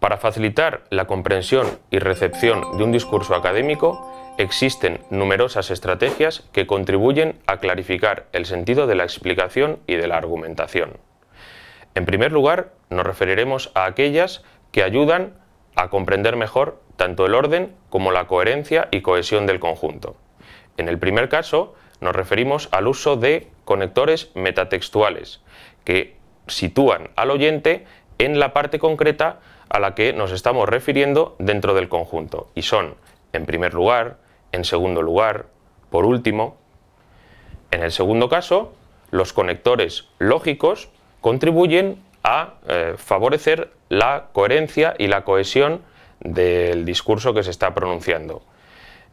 Para facilitar la comprensión y recepción de un discurso académico, existen numerosas estrategias que contribuyen a clarificar el sentido de la explicación y de la argumentación. En primer lugar, nos referiremos a aquellas que ayudan a comprender mejor tanto el orden como la coherencia y cohesión del conjunto. En el primer caso, nos referimos al uso de conectores metatextuales, que sitúan al oyente en la parte concreta a la que nos estamos refiriendo dentro del conjunto y son, en primer lugar, en segundo lugar, por último. En el segundo caso, los conectores lógicos contribuyen a eh, favorecer la coherencia y la cohesión del discurso que se está pronunciando.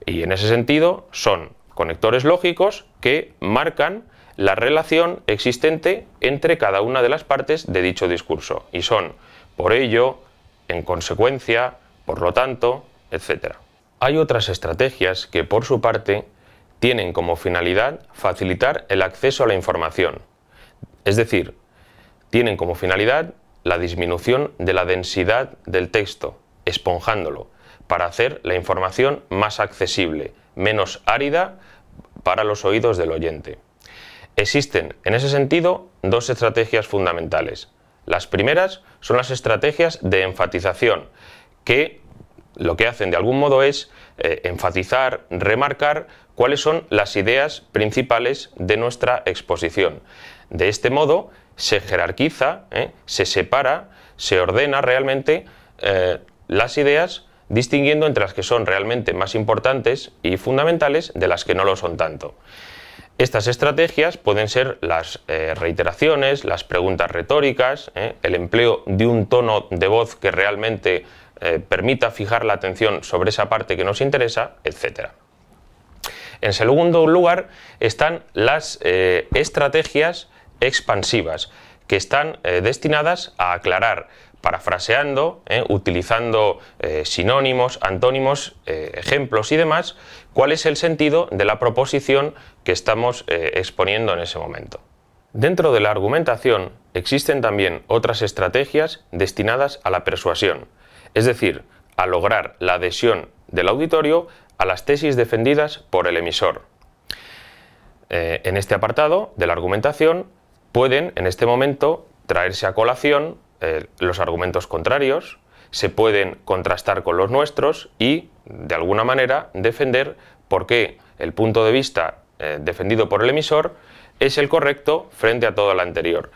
Y en ese sentido son conectores lógicos que marcan la relación existente entre cada una de las partes de dicho discurso, y son por ello, en consecuencia, por lo tanto, etc. Hay otras estrategias que, por su parte, tienen como finalidad facilitar el acceso a la información, es decir, tienen como finalidad la disminución de la densidad del texto, esponjándolo, para hacer la información más accesible, menos árida para los oídos del oyente. Existen, en ese sentido, dos estrategias fundamentales. Las primeras son las estrategias de enfatización, que lo que hacen de algún modo es eh, enfatizar, remarcar cuáles son las ideas principales de nuestra exposición. De este modo se jerarquiza, ¿eh? se separa, se ordena realmente eh, las ideas distinguiendo entre las que son realmente más importantes y fundamentales de las que no lo son tanto. Estas estrategias pueden ser las eh, reiteraciones, las preguntas retóricas, ¿eh? el empleo de un tono de voz que realmente eh, permita fijar la atención sobre esa parte que nos interesa, etc. En segundo lugar están las estrategias expansivas, que están destinadas a aclarar parafraseando, ¿eh? utilizando eh, sinónimos, antónimos, eh, ejemplos y demás, cuál es el sentido de la proposición que estamos exponiendo en ese momento. Dentro de la argumentación existen también otras estrategias destinadas a la persuasión, es decir, a lograr la adhesión del auditorio a las tesis defendidas por el emisor. en este apartado de la argumentación pueden en este momento traerse a colación eh, los argumentos contrarios, se pueden contrastar con los nuestros y, de alguna manera, defender por qué el punto de vista eh, defendido por el emisor es el correcto frente a todo lo anterior.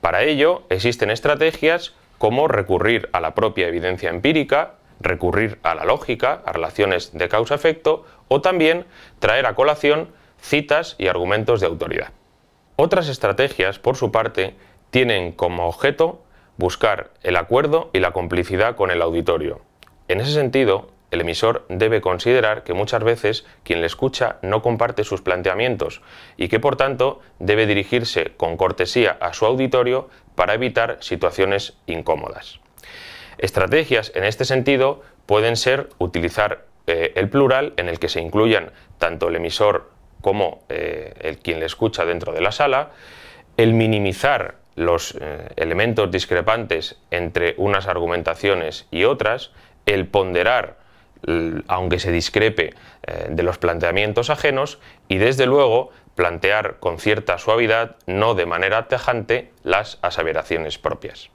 Para ello existen estrategias como recurrir a la propia evidencia empírica, recurrir a la lógica, a relaciones de causa-efecto o también traer a colación citas y argumentos de autoridad. Otras estrategias, por su parte, tienen como objeto buscar el acuerdo y la complicidad con el auditorio. En ese sentido, el emisor debe considerar que muchas veces quien le escucha no comparte sus planteamientos y que por tanto debe dirigirse con cortesía a su auditorio para evitar situaciones incómodas. Estrategias en este sentido pueden ser utilizar eh, el plural en el que se incluyan tanto el emisor como eh, el quien le escucha dentro de la sala, el minimizar los eh, elementos discrepantes entre unas argumentaciones y otras, el ponderar, aunque se discrepe, eh, de los planteamientos ajenos y desde luego plantear con cierta suavidad, no de manera tajante, las aseveraciones propias.